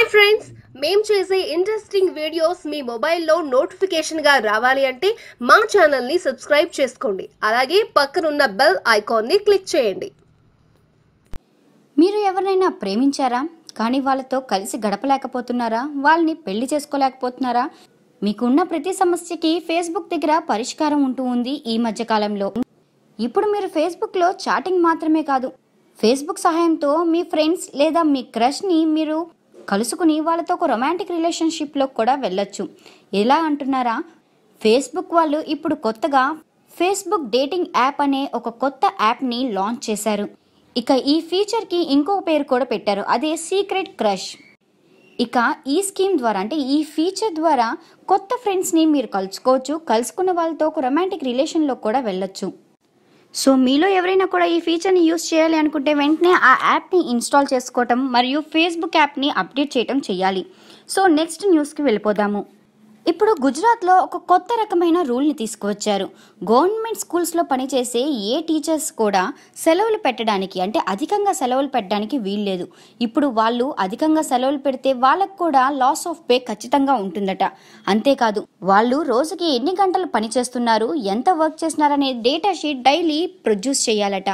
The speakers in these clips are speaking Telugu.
హాయ్ ఫ్రెండ్స్ మేము చేసే ఇంట్రెస్టింగ్ వీడియోస్ మీ మొబైల్లో నోటిఫికేషన్గా రావాలి అంటే మా ఛానల్ని సబ్స్క్రైబ్ చేసుకోండి అలాగే పక్కనున్న బెల్ ఐకాన్ని క్లిక్ చేయండి మీరు ఎవరినైనా ప్రేమించారా కానీ వాళ్ళతో కలిసి గడపలేకపోతున్నారా వాళ్ళని పెళ్లి చేసుకోలేకపోతున్నారా మీకున్న ప్రతి సమస్యకి ఫేస్బుక్ దగ్గర పరిష్కారం ఉంటూ ఉంది ఈ మధ్య కాలంలో ఇప్పుడు మీరు ఫేస్బుక్లో చాటింగ్ మాత్రమే కాదు ఫేస్బుక్ సహాయంతో మీ ఫ్రెండ్స్ లేదా మీ క్రష్ని మీరు కలుసుకుని వాళ్ళతో ఒక రొమాంటిక్ రిలేషన్షిప్లో కూడా వెళ్ళొచ్చు ఎలా అంటున్నారా ఫేస్బుక్ వాళ్ళు ఇప్పుడు కొత్తగా ఫేస్బుక్ డేటింగ్ యాప్ అనే ఒక కొత్త యాప్ని లాంచ్ చేశారు ఇక ఈ ఫీచర్కి ఇంకో పేరు కూడా పెట్టారు అదే సీక్రెట్ క్రష్ ఇక ఈ స్కీమ్ ద్వారా అంటే ఈ ఫీచర్ ద్వారా కొత్త ఫ్రెండ్స్ని మీరు కలుసుకోవచ్చు కలుసుకున్న వాళ్ళతో ఒక రొమాంటిక్ రిలేషన్లో కూడా వెళ్ళొచ్చు సో మీలో ఎవరైనా కూడా ఈ ఫీచర్ని యూస్ చేయాలి అనుకుంటే వెంటనే ఆ యాప్ని ఇన్స్టాల్ చేసుకోవటం మరియు ఫేస్బుక్ యాప్ని అప్డేట్ చేయటం చేయాలి సో నెక్స్ట్ న్యూస్కి వెళ్ళిపోదాము ఇప్పుడు గుజరాత్లో ఒక కొత్త రకమైన రూల్ని తీసుకువచ్చారు గవర్నమెంట్ స్కూల్స్లో పనిచేసే ఏ టీచర్స్ కూడా సెలవులు పెట్టడానికి అంటే అధికంగా సెలవులు పెట్టడానికి వీల్లేదు ఇప్పుడు వాళ్ళు అధికంగా సెలవులు పెడితే వాళ్ళకు కూడా లాస్ ఆఫ్ పే ఖచ్చితంగా ఉంటుందట అంతేకాదు వాళ్ళు రోజుకి ఎన్ని గంటలు పనిచేస్తున్నారు ఎంత వర్క్ చేస్తున్నారనే డేటా షీట్ డైలీ ప్రొడ్యూస్ చేయాలట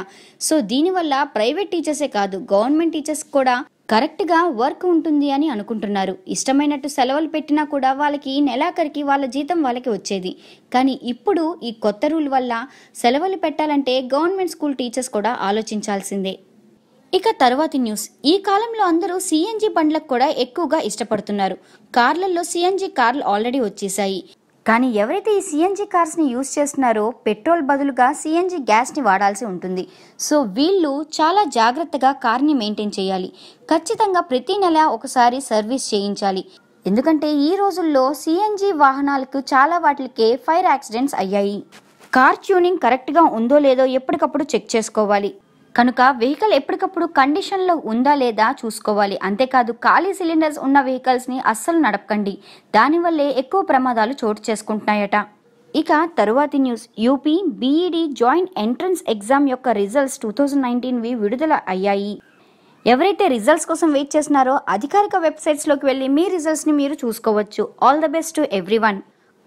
సో దీనివల్ల ప్రైవేట్ టీచర్సే కాదు గవర్నమెంట్ టీచర్స్ కూడా కరెక్ట్గా వర్క్ ఉంటుంది అని అనుకుంటున్నారు ఇష్టమైనట్టు సెలవులు పెట్టినా కూడా వాళ్ళకి నెలాఖరికి వాళ్ళ జీతం వాళ్ళకి వచ్చేది కానీ ఇప్పుడు ఈ కొత్త రూల్ వల్ల సెలవులు పెట్టాలంటే గవర్నమెంట్ స్కూల్ టీచర్స్ కూడా ఆలోచించాల్సిందే ఇక తర్వాతి న్యూస్ ఈ కాలంలో అందరూ సిఎన్జి బండ్లకు కూడా ఎక్కువగా ఇష్టపడుతున్నారు కార్లలో సిఎన్జి కార్లు ఆల్రెడీ వచ్చేసాయి కానీ ఎవరైతే ఈ సిఎన్జి కార్స్ని యూజ్ చేస్తున్నారో పెట్రోల్ బదులుగా సిఎన్జి గ్యాస్ని వాడాల్సి ఉంటుంది సో వీళ్ళు చాలా జాగ్రత్తగా కార్ని మెయింటైన్ చేయాలి ఖచ్చితంగా ప్రతి నెల ఒకసారి సర్వీస్ చేయించాలి ఎందుకంటే ఈ రోజుల్లో సిఎన్జి వాహనాలకు చాలా వాటికే ఫైర్ యాక్సిడెంట్స్ అయ్యాయి కార్ ట్యూనింగ్ కరెక్ట్గా ఉందో లేదో ఎప్పటికప్పుడు చెక్ చేసుకోవాలి కనుక వెహికల్ ఎప్పటికప్పుడు కండిషన్లో ఉందా లేదా చూసుకోవాలి అంతేకాదు ఖాళీ సిలిండర్స్ ఉన్న వెహికల్స్ని అస్సలు నడపకండి దానివల్లే ఎక్కువ ప్రమాదాలు చోటు చేసుకుంటున్నాయట ఇక తరువాతి news UP BEd joint entrance exam యొక్క రిజల్ట్స్ టూ థౌజండ్ వి విడుదల అయ్యాయి ఎవరైతే రిజల్ట్స్ కోసం వెయిట్ చేస్తున్నారో అధికారిక వెబ్సైట్స్లోకి వెళ్ళి మీ రిజల్ట్స్ని మీరు చూసుకోవచ్చు all the best to everyone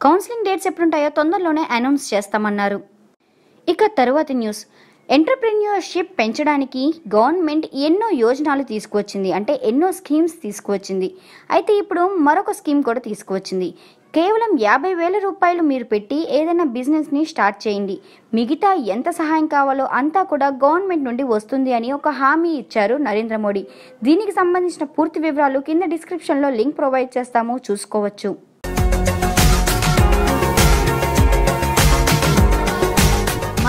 counselling dates ఎప్పుడుంటాయో తొందరలోనే అనౌన్స్ చేస్తామన్నారు ఇక తరువాతి న్యూస్ ఎంటర్ప్రెన్యూర్షిప్ పెంచడానికి గవర్నమెంట్ ఎన్నో యోజనాలు తీసుకువచ్చింది అంటే ఎన్నో స్కీమ్స్ తీసుకువచ్చింది అయితే ఇప్పుడు మరొక స్కీమ్ కూడా తీసుకువచ్చింది కేవలం యాభై వేల రూపాయలు మీరు పెట్టి ఏదైనా బిజినెస్ని స్టార్ట్ చేయండి మిగతా ఎంత సహాయం కావాలో అంతా కూడా గవర్నమెంట్ నుండి వస్తుంది అని ఒక హామీ ఇచ్చారు నరేంద్ర మోడీ దీనికి సంబంధించిన పూర్తి వివరాలు కింద డిస్క్రిప్షన్లో లింక్ ప్రొవైడ్ చేస్తాము చూసుకోవచ్చు